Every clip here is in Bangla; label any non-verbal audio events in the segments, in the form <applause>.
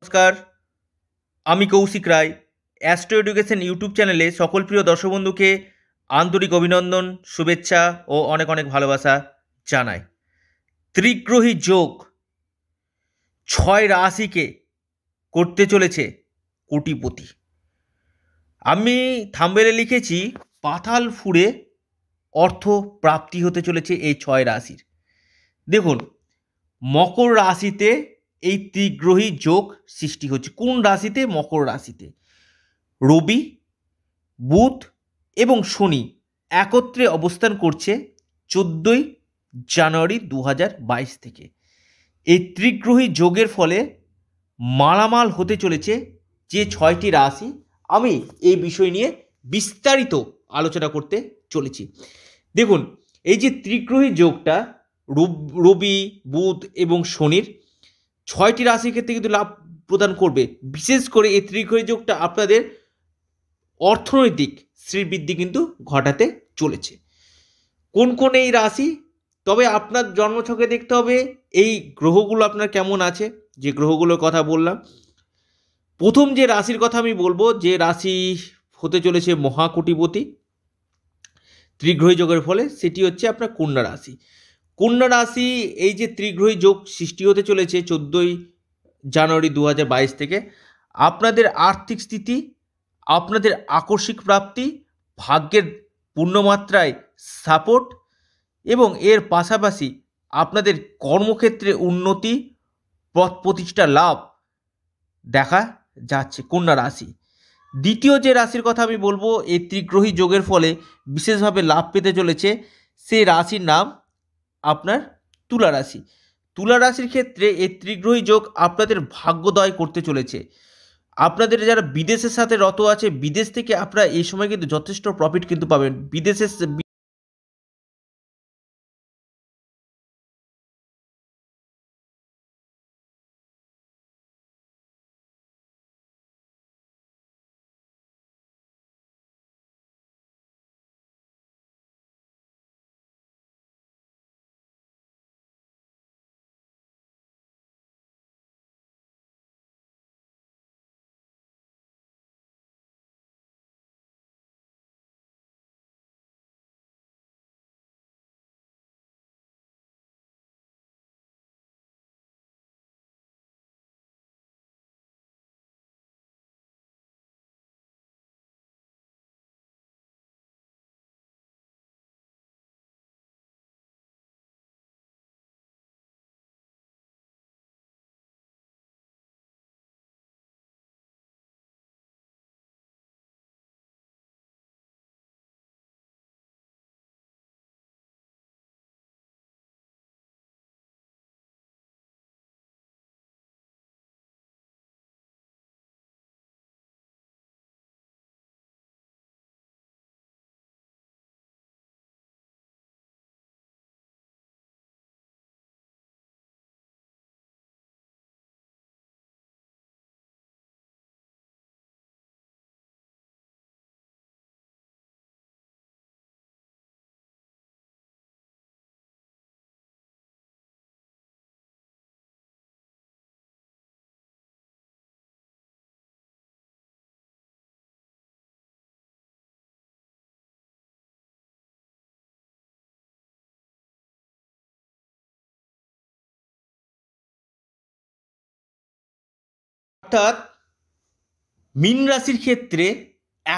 নমস্কার আমি Kaushik Roy Astro Education YouTube চ্যানেলে সকল প্রিয় দর্শক বন্ধুকে আন্তরিক অভিনন্দন শুভেচ্ছা ও অনেক অনেক ভালোবাসা জানাই ত্রিগ্রহী যোগ ছয় রাশিকে করতে চলেছে কোটিপতি আমি থাম্বেলে লিখেছি পাতাল ফুড়ে অর্থ প্রাপ্তি হতে চলেছে এই ছয় রাশির দেখুন মকর রাশিতে এই ত্রিগ্রহী যোগ সৃষ্টি হচ্ছে কোন রাশিতে মকর রাশিতে রবি বুধ এবং শনি একত্রে অবস্থান করছে চোদ্দোই জানুয়ারি দু থেকে এই ত্রিগ্রহী যোগের ফলে মালামাল হতে চলেছে যে ছয়টি রাশি আমি এই বিষয় নিয়ে বিস্তারিত আলোচনা করতে চলেছি দেখুন এই যে ত্রিগ্রহী যোগটা রবি বুধ এবং শনির ছয়টি রাশির ক্ষেত্রে কিন্তু লাভ প্রদান করবে বিশেষ করে এই ত্রিকোণী যোগটা আপনাদের অর্থনৈতিক শ্রীবৃদ্ধি কিন্তু ঘটাতে চলেছে কোন কোন এই রাশি তবে আপনার জন্মছকে দেখতে হবে এই গ্রহগুলো আপনার কেমন আছে যে গ্রহগুলোর কথা বললাম প্রথম যে রাশির কথা আমি বলবো যে রাশি হতে চলেছে মহাকোটিপতি ত্রিগ্রহী যোগের ফলে সেটি হচ্ছে আপনার কন্যা রাশি কন্যা রাশি এই যে ত্রিগ্রহী যোগ সৃষ্টি হতে চলেছে চোদ্দোই জানুয়ারি দু থেকে আপনাদের আর্থিক স্থিতি আপনাদের আকস্মিক প্রাপ্তি ভাগ্যের পূর্ণমাত্রায় সাপোর্ট এবং এর পাশাপাশি আপনাদের কর্মক্ষেত্রে উন্নতি পথ প্রতিষ্ঠা লাভ দেখা যাচ্ছে কন্যা রাশি দ্বিতীয় যে রাশির কথা আমি বলবো এই ত্রিগ্রহী যোগের ফলে বিশেষভাবে লাভ পেতে চলেছে সেই রাশির নাম আপনার তুলা রাশি তুলা রাশির ক্ষেত্রে এই ত্রিগ্রহী যোগ আপনাদের ভাগ্যদয় করতে চলেছে আপনাদের যারা বিদেশের সাথে রত আছে বিদেশ থেকে আপনারা এই সময় কিন্তু যথেষ্ট প্রফিট কিন্তু পাবেন বিদেশের অর্থাৎ মীন রাশির ক্ষেত্রে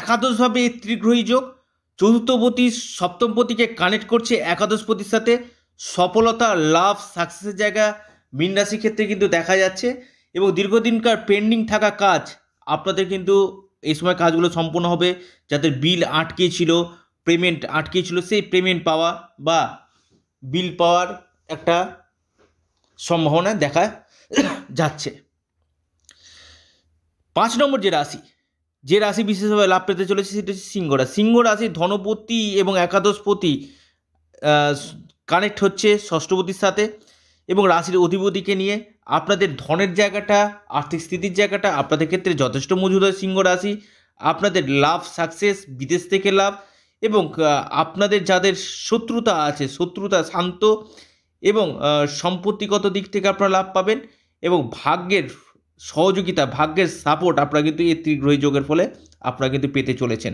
একাদশভাবে এই ত্রিগ্রহী যোগ চতুর্থপতি সপ্তমপতিকে কানেক্ট করছে একাদশপতির সাথে সফলতা লাভ সাকসেসের জায়গা মীন রাশির ক্ষেত্রে কিন্তু দেখা যাচ্ছে এবং দীর্ঘদিনকার পেন্ডিং থাকা কাজ আপনাদের কিন্তু এই সময় কাজগুলো সম্পূর্ণ হবে যাদের বিল আটকে ছিল পেমেন্ট আটকে ছিল সেই পেমেন্ট পাওয়া বা বিল পাওয়ার একটা সম্ভাবনা দেখা যাচ্ছে পাঁচ নম্বর যে রাশি যে রাশি বিশেষভাবে লাভ পেতে চলেছে সেটা হচ্ছে সিংহ রাশি সিংহ রাশি ধনপতি এবং একাদশপতি কানেক্ট হচ্ছে ষষ্ঠপতির সাথে এবং রাশির অধিপতিকে নিয়ে আপনাদের ধনের জায়গাটা আর্থিক স্থিতির জায়গাটা আপনাদের ক্ষেত্রে যথেষ্ট মজুদ হয় সিংহ রাশি আপনাদের লাভ সাকসেস বিদেশ থেকে লাভ এবং আপনাদের যাদের শত্রুতা আছে শত্রুতা শান্ত এবং সম্পত্তিগত দিক থেকে আপনারা লাভ পাবেন এবং ভাগ্যের সহযোগিতা ভাগ্যের সাপোর্ট আপনারা কিন্তু এই ত্রিগ্রহী যোগের ফলে আপনারা কিন্তু পেতে চলেছেন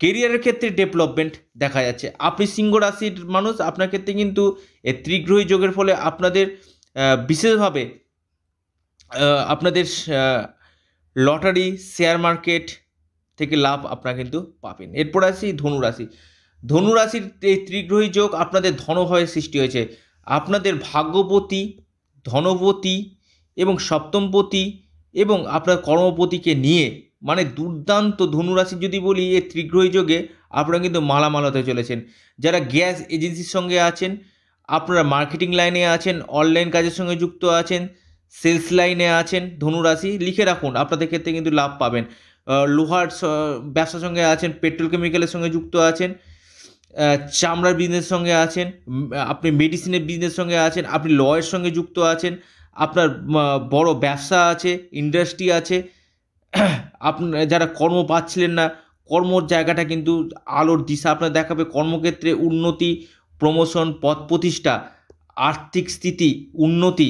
কেরিয়ারের ক্ষেত্রে ডেভেলপমেন্ট দেখা যাচ্ছে আপনি সিংহ রাশির মানুষ আপনার ক্ষেত্রে কিন্তু এই ত্রিগ্রহী যোগের ফলে আপনাদের বিশেষভাবে আপনাদের লটারি শেয়ার মার্কেট থেকে লাভ আপনারা কিন্তু পাবেন এরপর আসি ধনুরাশি ধনুরাশির এই ত্রিগ্রহী যোগ আপনাদের ধনভয়ের সৃষ্টি হয়েছে আপনাদের ভাগ্যপতি ধনপতি এবং সপ্তমপতি এবং আপনার কর্মপতিকে নিয়ে মানে দুর্দান্ত ধনুরাশি যদি বলি এ ত্রিগ্রহী যোগে আপনারা কিন্তু মালামাল হতে চলেছেন যারা গ্যাস এজেন্সির সঙ্গে আছেন আপনারা মার্কেটিং লাইনে আছেন অনলাইন কাজের সঙ্গে যুক্ত আছেন সেলস লাইনে আছেন ধনুরাশি লিখে রাখুন আপনাদের ক্ষেত্রে কিন্তু লাভ পাবেন লোহার ব্যবসার সঙ্গে আছেন পেট্রোল কেমিক্যালের সঙ্গে যুক্ত আছেন চামড়ার বিজনেস সঙ্গে আছেন আপনি মেডিসিনের বিজনেস সঙ্গে আছেন আপনি লয়ের সঙ্গে যুক্ত আছেন আপনার বড় ব্যবসা আছে ইন্ডাস্ট্রি আছে <clears throat> আপনার যারা কর্ম পাচ্ছিলেন না কর্মর জায়গাটা কিন্তু আলোর দিশা আপনার দেখাবে কর্মক্ষেত্রে উন্নতি প্রমোশন পথ প্রতিষ্ঠা আর্থিক স্থিতি উন্নতি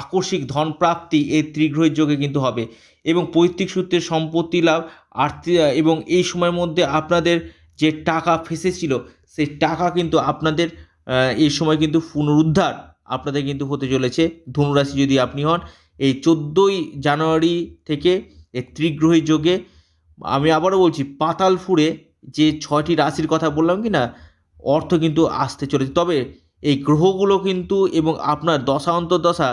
আকস্মিক ধনপ্রাপ্তি এই ত্রিগ্রহের যোগে কিন্তু হবে এবং পৈতৃক সূত্রে সম্পত্তি লাভ আর্থিক এবং এই সময়ের মধ্যে আপনাদের যে টাকা ফেসেছিল সেই টাকা কিন্তু আপনাদের এই সময় কিন্তু পুনরুদ্ধার আপনাদের কিন্তু হতে চলেছে ধনুরাশি যদি আপনি হন এই চোদ্দোই জানুয়ারি থেকে এই ত্রিগ্রহী যোগে আমি আবারও বলছি পাতাল ফুড়ে যে ছয়টি রাশির কথা বললাম কি না অর্থ কিন্তু আসতে চলেছে তবে এই গ্রহগুলো কিন্তু এবং আপনার দশা অন্তর্দশা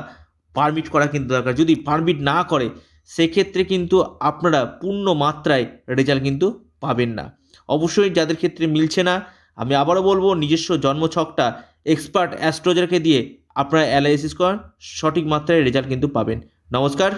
পারমিট করা কিন্তু দরকার যদি পারমিট না করে সেক্ষেত্রে কিন্তু আপনারা পূর্ণ মাত্রায় রেজাল্ট কিন্তু পাবেন না অবশ্যই যাদের ক্ষেত্রে মিলছে না আমি আবারও বলবো নিজস্ব জন্মছকটা এক্সপার্ট অ্যাস্ট্রোজারকে দিয়ে আপনারা অ্যালাইসিস করার সঠিক মাত্রায় রেজাল্ট কিন্তু পাবেন নমস্কার